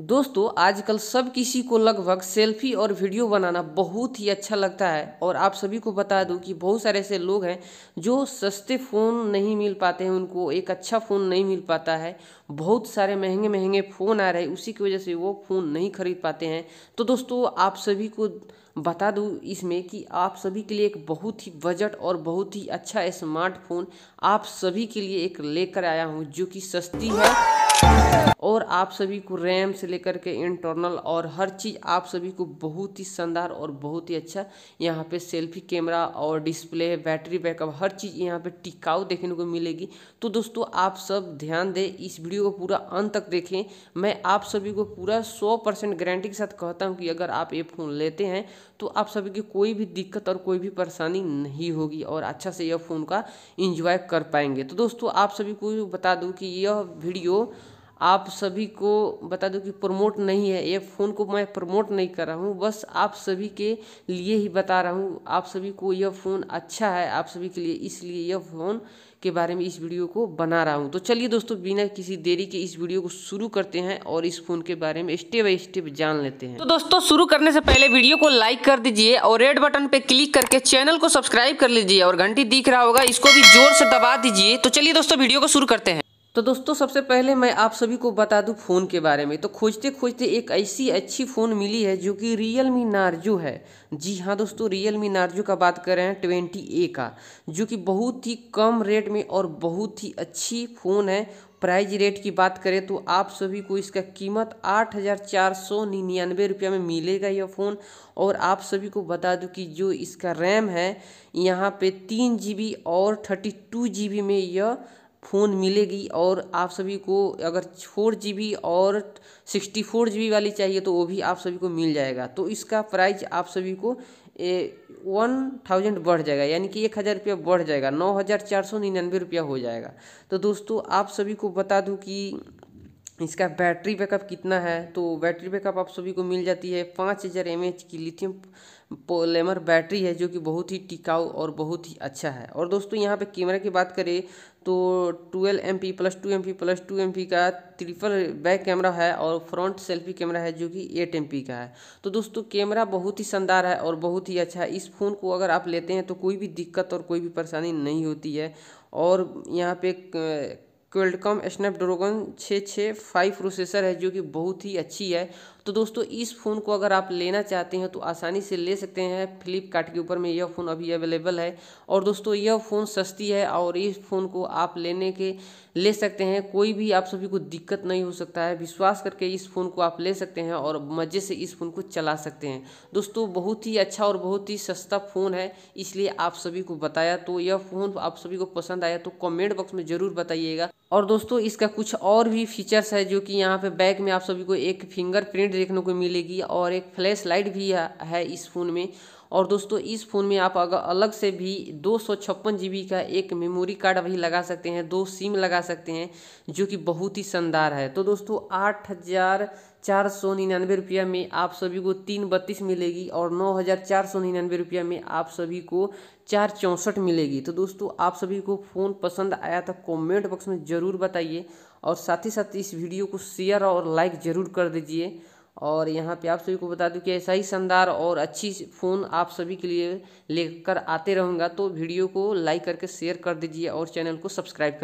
दोस्तों आजकल सब किसी को लगभग सेल्फी और वीडियो बनाना बहुत ही अच्छा लगता है और आप सभी को बता दूं कि बहुत सारे ऐसे लोग हैं जो सस्ते फ़ोन नहीं मिल पाते हैं उनको एक अच्छा फ़ोन नहीं मिल पाता है बहुत सारे महंगे महंगे फ़ोन आ रहे हैं उसी की वजह से वो फ़ोन नहीं खरीद पाते हैं तो दोस्तों आप सभी को बता दूँ इसमें कि आप सभी के लिए एक बहुत ही बजट और बहुत ही अच्छा स्मार्टफोन आप सभी के लिए एक लेकर आया हूँ जो कि सस्ती है और आप सभी को रैम से लेकर के इंटरनल और हर चीज़ आप सभी को बहुत ही शानदार और बहुत ही अच्छा यहाँ पे सेल्फी कैमरा और डिस्प्ले बैटरी बैकअप हर चीज़ यहाँ पे टिकाऊ देखने को मिलेगी तो दोस्तों आप सब ध्यान दें इस वीडियो को पूरा अंत तक देखें मैं आप सभी को पूरा सौ परसेंट गारंटी के साथ कहता हूँ कि अगर आप ये फ़ोन लेते हैं तो आप सभी की कोई भी दिक्कत और कोई भी परेशानी नहीं होगी और अच्छा से यह फ़ोन का इंजॉय कर पाएंगे तो दोस्तों आप सभी को बता दूँ कि यह वीडियो आप सभी को बता दूं कि प्रमोट नहीं है ये फ़ोन को मैं प्रमोट नहीं कर रहा हूँ बस आप सभी के लिए ही बता रहा हूँ आप सभी को यह फ़ोन अच्छा है आप सभी के लिए इसलिए यह फ़ोन के बारे में इस वीडियो को बना रहा हूँ तो चलिए दोस्तों बिना किसी देरी के इस वीडियो को शुरू करते हैं और इस फ़ोन के बारे में स्टेप बाई स्टेप जान लेते हैं तो दोस्तों शुरू करने से पहले वीडियो को लाइक कर दीजिए और रेड बटन पर क्लिक करके चैनल को सब्सक्राइब कर लीजिए और घंटी दिख रहा होगा इसको भी जोर से दबा दीजिए तो चलिए दोस्तों वीडियो को शुरू करते हैं तो दोस्तों सबसे पहले मैं आप सभी को बता दूं फ़ोन के बारे में तो खोजते खोजते एक ऐसी अच्छी फ़ोन मिली है जो कि रियल मी नार्जो है जी हाँ दोस्तों रियल मी नार्जो का बात कर रहे हैं ट्वेंटी ए का जो कि बहुत ही कम रेट में और बहुत ही अच्छी फ़ोन है प्राइज रेट की बात करें तो आप सभी को इसका कीमत आठ हज़ार चार सौ निन्यानवे रुपया में मिलेगा यह फ़ोन और आप सभी को बता दूं कि जो इसका रैम है यहाँ पे तीन जी बी और थर्टी टू जी बी में यह फ़ोन मिलेगी और आप सभी को अगर फोर जी बी और सिक्सटी फोर जी बी वाली चाहिए तो वो भी आप सभी को मिल जाएगा तो इसका प्राइस आप सभी को वन थाउजेंड बढ़ जाएगा यानी कि एक हज़ार रुपया बढ़ जाएगा नौ हज़ार चार सौ निन्यानवे रुपया हो जाएगा तो दोस्तों आप सभी को बता दूं कि इसका बैटरी बैकअप कितना है तो बैटरी बैकअप आप सभी को मिल जाती है पाँच हज़ार एम एच की लिथियम पोलेमर बैटरी है जो कि बहुत ही टिकाऊ और बहुत ही अच्छा है और दोस्तों यहाँ पे कैमरा की बात करें तो 12 M P plus two M P plus two M P का ट्रिपल बैक कैमरा है और फ्रंट सेल्फी कैमरा है जो कि एट एम पी का है तो दोस्तों कैमरा बहुत ही शानदार है और बहुत ही अच्छा है इस फ़ोन को अगर आप लेते हैं तो कोई भी दिक्कत और कोई भी परेशानी नहीं होती है और यहाँ पे क्वेल्टकॉम स्नैपड्रैगन छः छः फाइव प्रोसेसर है जो कि बहुत ही अच्छी है तो दोस्तों इस फ़ोन को अगर आप लेना चाहते हैं तो आसानी से ले सकते हैं फ्लिपकार्ट के ऊपर में यह फ़ोन अभी अवेलेबल है और दोस्तों यह फ़ोन सस्ती है और इस फ़ोन को आप लेने के ले सकते हैं कोई भी आप सभी को दिक्कत नहीं हो सकता है विश्वास करके इस फ़ोन को आप ले सकते हैं और मज़े से इस फ़ोन को चला सकते हैं दोस्तों बहुत ही अच्छा और बहुत ही सस्ता फ़ोन है इसलिए आप सभी को बताया तो यह फ़ोन आप सभी को पसंद आया तो कमेंट बॉक्स में ज़रूर बताइएगा और दोस्तों इसका कुछ और भी फीचर्स है जो कि यहाँ पे बैक में आप सभी को एक फिंगर प्रिंट देखने को मिलेगी और एक फ्लैश लाइट भी है इस फ़ोन में और दोस्तों इस फ़ोन में आप अगर अलग से भी दो बी का एक मेमोरी कार्ड भी लगा सकते हैं दो सिम लगा सकते हैं जो कि बहुत ही शानदार है तो दोस्तों आठ हज़ार चार सौ निन्यानवे रुपया में आप सभी को तीन बत्तीस मिलेगी और नौ हज़ार चार सौ निन्यानवे रुपया में आप सभी को चार चौंसठ मिलेगी तो दोस्तों आप सभी को फ़ोन पसंद आया तो कमेंट बॉक्स में ज़रूर बताइए और साथ ही साथ इस वीडियो को शेयर और लाइक ज़रूर कर दीजिए और यहाँ पे आप सभी को बता दूँ कि ऐसा ही शानदार और अच्छी फ़ोन आप सभी के लिए लेकर आते रहूँगा तो वीडियो को लाइक करके शेयर कर दीजिए और चैनल को सब्सक्राइब कर